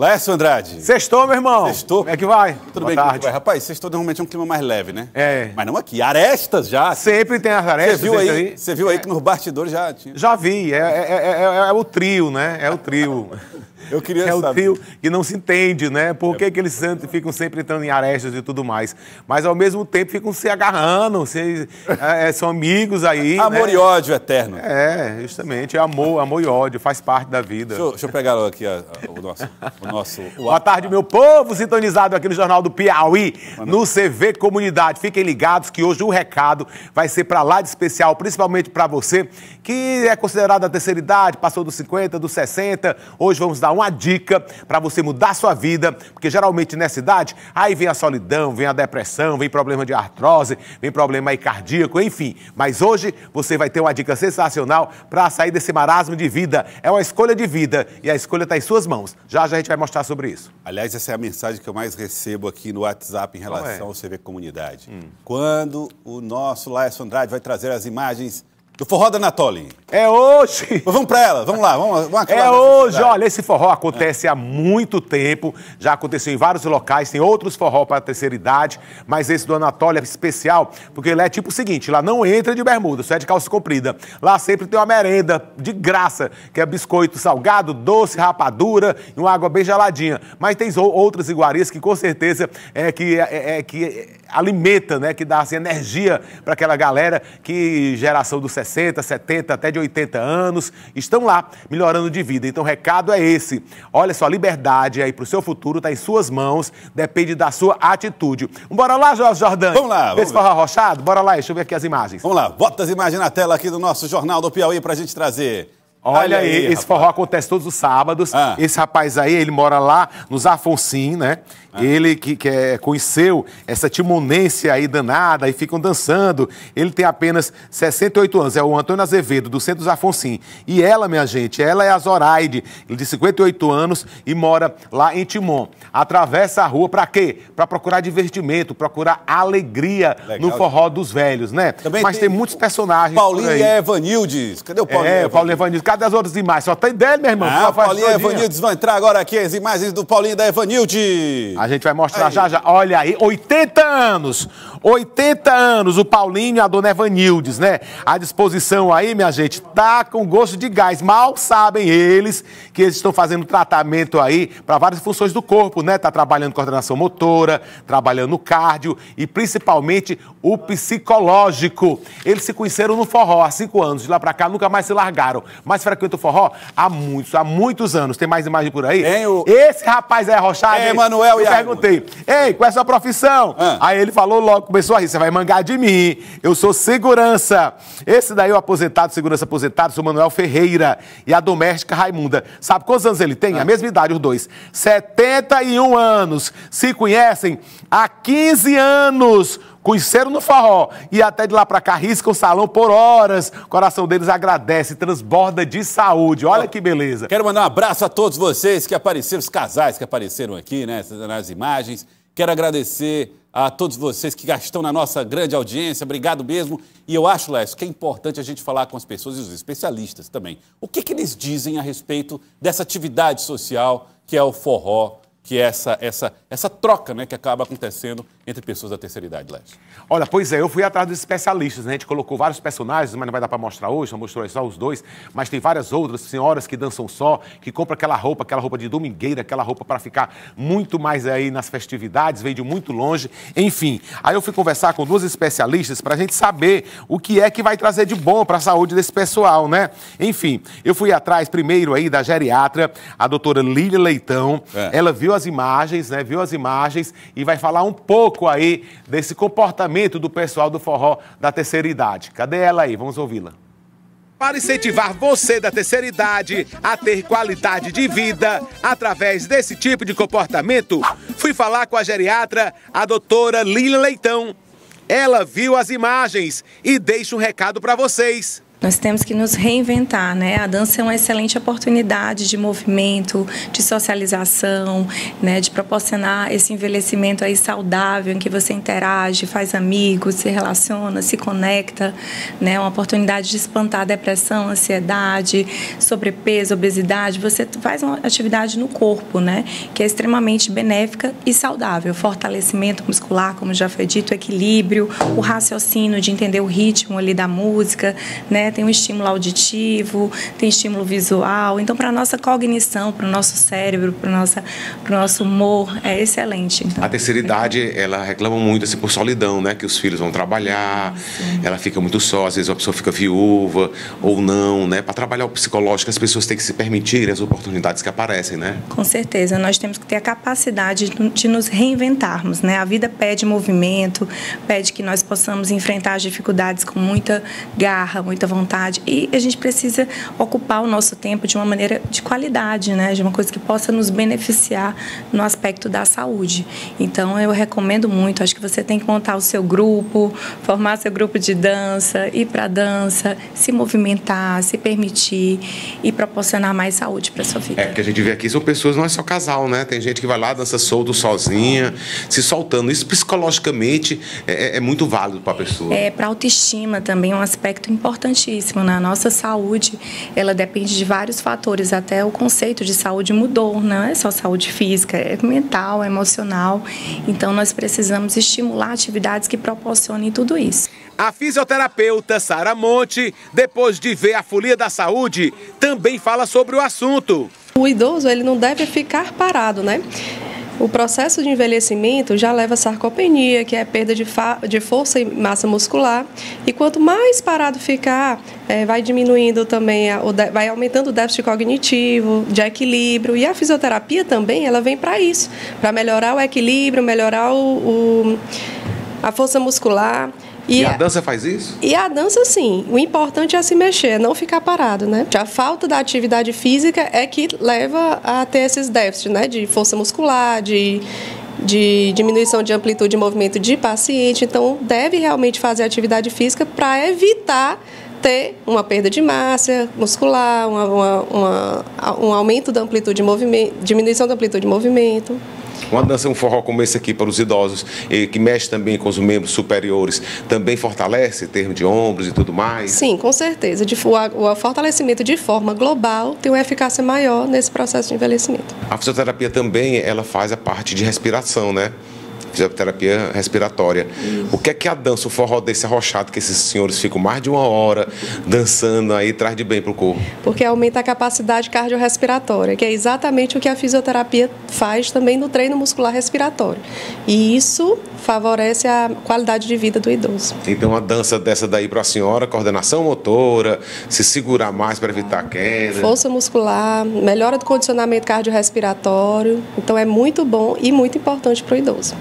Laércio Andrade. Sextou, meu irmão. Sextou. Como é que vai? Tudo Boa bem, tarde. Vai? Rapaz, sextou normalmente é um clima mais leve, né? É. Mas não aqui. Arestas já. Sempre tem as arestas. Você viu aí, aí? Você viu aí que nos bastidores já tinha. Já vi. É, é, é, é o trio, né? É o trio. Eu queria é saber. É o trio que não se entende, né? Por que, que eles sempre, ficam sempre entrando em arestas e tudo mais. Mas ao mesmo tempo ficam se agarrando, se, são amigos aí. Amor né? e ódio eterno. É, justamente. É amor, amor e ódio. Faz parte da vida. Deixa eu, deixa eu pegar aqui a, a, o nosso. Boa tarde, meu povo sintonizado aqui no Jornal do Piauí, no CV Comunidade. Fiquem ligados que hoje o recado vai ser para lá de especial, principalmente para você que é considerado a terceira idade, passou dos 50, dos 60. Hoje vamos dar uma dica para você mudar sua vida, porque geralmente nessa idade, aí vem a solidão, vem a depressão, vem problema de artrose, vem problema aí cardíaco, enfim. Mas hoje você vai ter uma dica sensacional para sair desse marasmo de vida. É uma escolha de vida e a escolha está em suas mãos. Já já a gente vai mostrar sobre isso. Aliás, essa é a mensagem que eu mais recebo aqui no WhatsApp em relação é? ao CV Comunidade. Hum. Quando o nosso Laércio Andrade vai trazer as imagens do forró da Anatoly. É hoje. Vamos para ela, vamos lá, vamos, vamos acabar. É hoje, olha, esse forró acontece é. há muito tempo, já aconteceu em vários locais, tem outros forró para a terceira idade, mas esse do Anatoly é especial, porque ele é tipo o seguinte, lá não entra de bermuda, só é de calça comprida. Lá sempre tem uma merenda de graça, que é biscoito salgado, doce, rapadura e uma água bem geladinha. Mas tem outras iguarias que com certeza é que, é, é, é que alimenta, né, que dá assim, energia para aquela galera que geração do 60 60, 70, até de 80 anos, estão lá melhorando de vida. Então o recado é esse. Olha só, a liberdade aí para o seu futuro está em suas mãos, depende da sua atitude. Bora lá, Jorge Jordão. Vamos lá. Vamos Esse forró rochado, bora lá, deixa eu ver aqui as imagens. Vamos lá, bota as imagens na tela aqui do nosso Jornal do Piauí para a gente trazer. Olha aí, aí esse forró acontece todos os sábados. Ah. Esse rapaz aí, ele mora lá nos Afonsim, né? Ah. Ele que, que é, conheceu essa timonense aí danada e ficam dançando. Ele tem apenas 68 anos, é o Antônio Azevedo, do Centro dos Afonsim. E ela, minha gente, ela é a Zoraide, de 58 anos e mora lá em Timon. Atravessa a rua para quê? Para procurar divertimento, procurar alegria Legal. no forró dos velhos, né? Também Mas tem, tem muitos personagens. Paulinho e Evanildes. Cadê o Paulinho? É, Paulinho Evanildes. Cadê as outras imagens? Só tem dele, meu irmão. Ah, Paulinho e Evanildes vão entrar agora aqui as imagens do Paulinho e da Evanilde. A gente vai mostrar aí. já já. Olha aí, 80 anos. 80 anos, o Paulinho e a dona Evanildes, né? À disposição aí, minha gente, tá com gosto de gás. Mal sabem eles que eles estão fazendo tratamento aí para várias funções do corpo, né? Tá trabalhando coordenação motora, trabalhando cardio e principalmente o psicológico. Eles se conheceram no forró há cinco anos, de lá para cá nunca mais se largaram. Mas frequenta o forró há muitos, há muitos anos. Tem mais imagem por aí? Tem o... Esse rapaz é arrochado? É, Emanuel e Eu perguntei, ei, qual é a sua profissão? Ah. Aí ele falou logo começou a rir, você vai mangar de mim, eu sou segurança. Esse daí é o aposentado, segurança aposentado, sou Manuel Ferreira e a doméstica Raimunda. Sabe quantos anos ele tem? A mesma idade, os dois. 71 anos. Se conhecem há 15 anos conheceram no forró e até de lá para cá riscam o salão por horas. O coração deles agradece, transborda de saúde. Olha que beleza. Quero mandar um abraço a todos vocês que apareceram, os casais que apareceram aqui, né, nas imagens. Quero agradecer a todos vocês que estão na nossa grande audiência, obrigado mesmo. E eu acho, Lécio, que é importante a gente falar com as pessoas e os especialistas também. O que, que eles dizem a respeito dessa atividade social que é o forró, que é essa, essa, essa troca né, que acaba acontecendo entre pessoas da terceira idade, Leste? Olha, pois é, eu fui atrás dos especialistas, né? A gente colocou vários personagens, mas não vai dar para mostrar hoje, só mostrou só os dois, mas tem várias outras senhoras que dançam só, que compram aquela roupa, aquela roupa de domingueira, aquela roupa para ficar muito mais aí nas festividades, veio de muito longe, enfim. Aí eu fui conversar com duas especialistas para a gente saber o que é que vai trazer de bom para a saúde desse pessoal, né? Enfim, eu fui atrás primeiro aí da geriatra, a doutora Lili Leitão, é. ela viu as imagens, né? Viu as imagens e vai falar um pouco pouco aí desse comportamento do pessoal do forró da terceira idade. Cadê ela aí? Vamos ouvi-la. Para incentivar você da terceira idade a ter qualidade de vida através desse tipo de comportamento, fui falar com a geriatra, a doutora Lila Leitão. Ela viu as imagens e deixa um recado para vocês. Nós temos que nos reinventar, né? A dança é uma excelente oportunidade de movimento, de socialização, né? De proporcionar esse envelhecimento aí saudável, em que você interage, faz amigos, se relaciona, se conecta, né? Uma oportunidade de espantar depressão, ansiedade, sobrepeso, obesidade. Você faz uma atividade no corpo, né? Que é extremamente benéfica e saudável. Fortalecimento muscular, como já foi dito, equilíbrio, o raciocínio de entender o ritmo ali da música, né? Tem um estímulo auditivo, tem estímulo visual. Então, para a nossa cognição, para o nosso cérebro, para o nosso humor, é excelente. Então, a terceira é idade, ela reclama muito assim, por solidão, né? Que os filhos vão trabalhar, Sim. ela fica muito só, às vezes a pessoa fica viúva ou não, né? Para trabalhar o psicológico, as pessoas têm que se permitir as oportunidades que aparecem, né? Com certeza, nós temos que ter a capacidade de nos reinventarmos, né? A vida pede movimento, pede que nós possamos enfrentar as dificuldades com muita garra, muita vontade vontade. E a gente precisa ocupar o nosso tempo de uma maneira de qualidade, né? De uma coisa que possa nos beneficiar no aspecto da saúde. Então, eu recomendo muito. Acho que você tem que montar o seu grupo, formar seu grupo de dança, ir para dança, se movimentar, se permitir e proporcionar mais saúde para sua vida. É, porque a gente vê aqui são pessoas, não é só casal, né? Tem gente que vai lá, dança solto, sozinha, se soltando. Isso psicologicamente é, é, é muito válido para a pessoa. É, para autoestima também, é um aspecto importantíssimo importantíssimo. Na né? nossa saúde, ela depende de vários fatores. Até o conceito de saúde mudou, não é só saúde física, é mental, é emocional. Então, nós precisamos estimular atividades que proporcionem tudo isso. A fisioterapeuta Sara Monte, depois de ver a folia da saúde, também fala sobre o assunto. O idoso ele não deve ficar parado, né? O processo de envelhecimento já leva a sarcopenia, que é a perda de, de força e massa muscular. E quanto mais parado ficar, é, vai diminuindo também, a, vai aumentando o déficit cognitivo, de equilíbrio. E a fisioterapia também, ela vem para isso, para melhorar o equilíbrio, melhorar o, o a força muscular. E, e a, a dança faz isso? E a dança, sim. O importante é se mexer, não ficar parado, né? A falta da atividade física é que leva a ter esses déficits, né? De força muscular, de de diminuição de amplitude de movimento de paciente, então deve realmente fazer atividade física para evitar ter uma perda de massa muscular, uma, uma, uma, um aumento da amplitude de movimento, diminuição da amplitude de movimento. Uma dança, um forró como esse aqui para os idosos, que mexe também com os membros superiores, também fortalece em termos de ombros e tudo mais? Sim, com certeza. O fortalecimento de forma global tem uma eficácia maior nesse processo de envelhecimento. A fisioterapia também ela faz a parte de respiração, né? fisioterapia respiratória. Isso. O que é que a dança, o forró desse arrochado, que esses senhores ficam mais de uma hora dançando aí, traz de bem para o corpo? Porque aumenta a capacidade cardiorrespiratória, que é exatamente o que a fisioterapia faz também no treino muscular respiratório. E isso favorece a qualidade de vida do idoso. Então, uma dança dessa daí para a senhora, coordenação motora, se segurar mais para evitar ah, queda. Força muscular, melhora do condicionamento cardiorrespiratório. Então, é muito bom e muito importante para o idoso.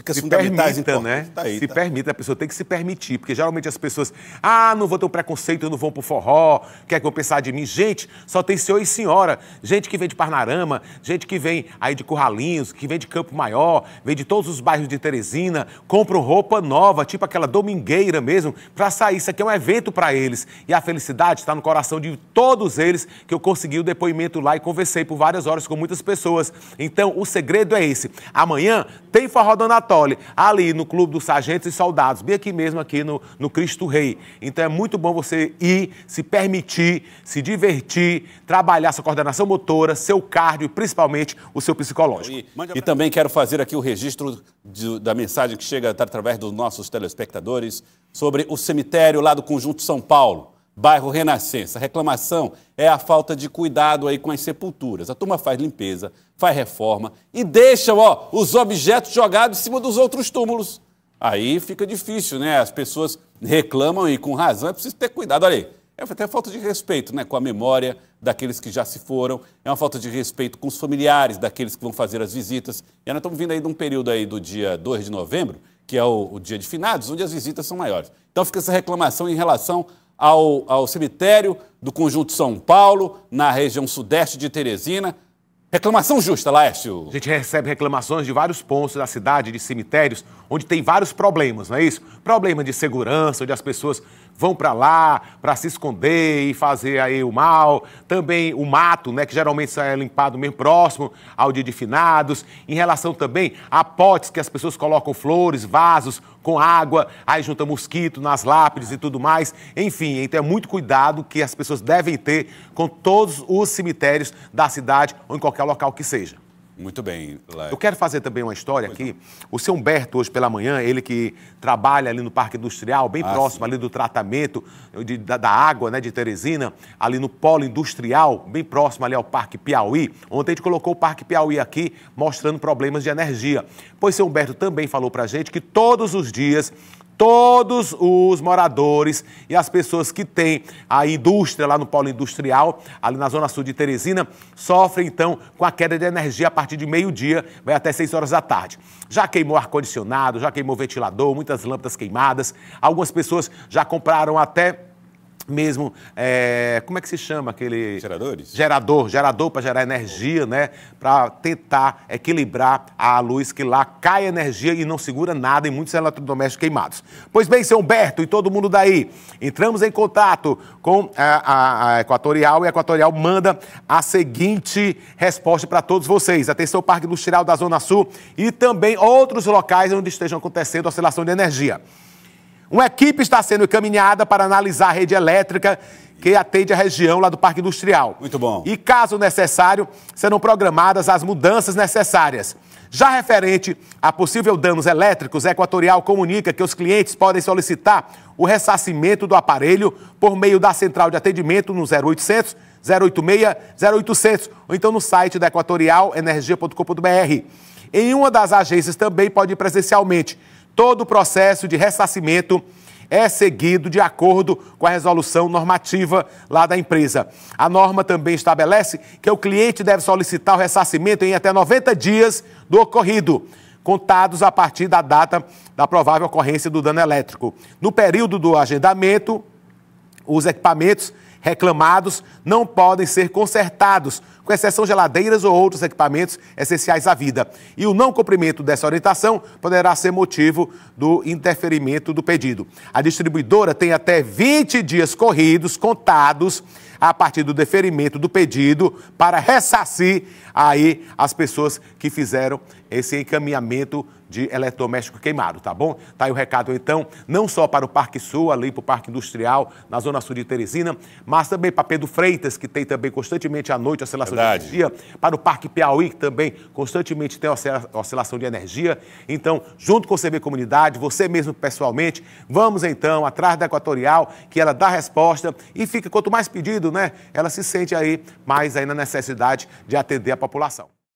Fica se fundamentais, permita, né? Tá aí, se tá. permita, a pessoa tem que se permitir, porque geralmente as pessoas, ah, não vou ter um preconceito, eu não vou pro forró, quer que eu pensar de mim? Gente, só tem senhor e senhora, gente que vem de Parnarama, gente que vem aí de Curralinhos, que vem de Campo Maior, vem de todos os bairros de Teresina, compram roupa nova, tipo aquela domingueira mesmo, para sair. Isso aqui é um evento para eles. E a felicidade está no coração de todos eles, que eu consegui o depoimento lá e conversei por várias horas com muitas pessoas. Então, o segredo é esse. Amanhã tem forró Natal ali no Clube dos Sargentos e Soldados, bem aqui mesmo, aqui no, no Cristo Rei. Então é muito bom você ir, se permitir, se divertir, trabalhar sua coordenação motora, seu cardio e principalmente o seu psicológico. E, e também quero fazer aqui o registro de, da mensagem que chega através dos nossos telespectadores sobre o cemitério lá do Conjunto São Paulo bairro Renascença. A reclamação é a falta de cuidado aí com as sepulturas. A turma faz limpeza, faz reforma e deixa ó, os objetos jogados em cima dos outros túmulos. Aí fica difícil, né? As pessoas reclamam e com razão, é preciso ter cuidado. Olha aí, é até falta de respeito né, com a memória daqueles que já se foram, é uma falta de respeito com os familiares daqueles que vão fazer as visitas. E nós estamos vindo aí de um período aí do dia 2 de novembro, que é o, o dia de finados, onde as visitas são maiores. Então fica essa reclamação em relação ao, ao cemitério do Conjunto São Paulo, na região sudeste de Teresina. Reclamação justa, Laércio. A gente recebe reclamações de vários pontos da cidade, de cemitérios onde tem vários problemas, não é isso? Problema de segurança, onde as pessoas vão para lá para se esconder e fazer aí o mal. Também o mato, né, que geralmente é limpado mesmo próximo ao dia de finados. Em relação também a potes que as pessoas colocam flores, vasos com água, aí junta mosquito nas lápides e tudo mais. Enfim, então é muito cuidado que as pessoas devem ter com todos os cemitérios da cidade ou em qualquer local que seja. Muito bem, Lair. Eu quero fazer também uma história pois aqui. Não. O seu Humberto, hoje pela manhã, ele que trabalha ali no Parque Industrial, bem ah, próximo sim. ali do tratamento de, da, da, água né, de Teresina, ali no Polo Industrial, bem próximo ali ao Parque Piauí. Ontem a gente colocou o Parque Piauí aqui, mostrando problemas de energia. Pois seu Humberto também falou pra gente que todos os dias todos os moradores e as pessoas que têm a indústria lá no polo industrial, ali na zona sul de Teresina, sofrem então com a queda de energia a partir de meio-dia, vai até 6 horas da tarde. Já queimou ar-condicionado, já queimou ventilador, muitas lâmpadas queimadas, algumas pessoas já compraram até mesmo, é, como é que se chama aquele... Geradores? Gerador, gerador para gerar energia, né? Para tentar equilibrar a luz que lá cai energia e não segura nada em muitos eletrodomésticos queimados. Pois bem, seu Humberto e todo mundo daí, entramos em contato com a, a, a Equatorial e a Equatorial manda a seguinte resposta para todos vocês. Atenção, Parque Industrial da Zona Sul e também outros locais onde estejam acontecendo oscilação de energia. Uma equipe está sendo encaminhada para analisar a rede elétrica que atende a região lá do Parque Industrial. Muito bom. E, caso necessário, serão programadas as mudanças necessárias. Já referente a possível danos elétricos, a Equatorial comunica que os clientes podem solicitar o ressarcimento do aparelho por meio da central de atendimento no 0800 086 0800 ou então no site da equatorialenergia.com.br. Em uma das agências também pode ir presencialmente. Todo o processo de ressarcimento é seguido de acordo com a resolução normativa lá da empresa. A norma também estabelece que o cliente deve solicitar o ressarcimento em até 90 dias do ocorrido, contados a partir da data da provável ocorrência do dano elétrico. No período do agendamento, os equipamentos reclamados não podem ser consertados, com exceção de geladeiras ou outros equipamentos essenciais à vida. E o não cumprimento dessa orientação poderá ser motivo do interferimento do pedido. A distribuidora tem até 20 dias corridos, contados, a partir do deferimento do pedido para ressarcir aí as pessoas que fizeram esse encaminhamento de eletrodoméstico queimado, tá bom? Tá aí o recado, então, não só para o Parque Sul, ali para o Parque Industrial, na Zona Sul de Teresina, mas também para Pedro Freitas, que tem também constantemente à noite oscilação Verdade. de energia, para o Parque Piauí, que também constantemente tem oscilação de energia. Então, junto com o CB Comunidade, você mesmo pessoalmente, vamos então atrás da Equatorial, que ela dá resposta e fica, quanto mais pedido, né, ela se sente aí mais aí na necessidade de atender a população.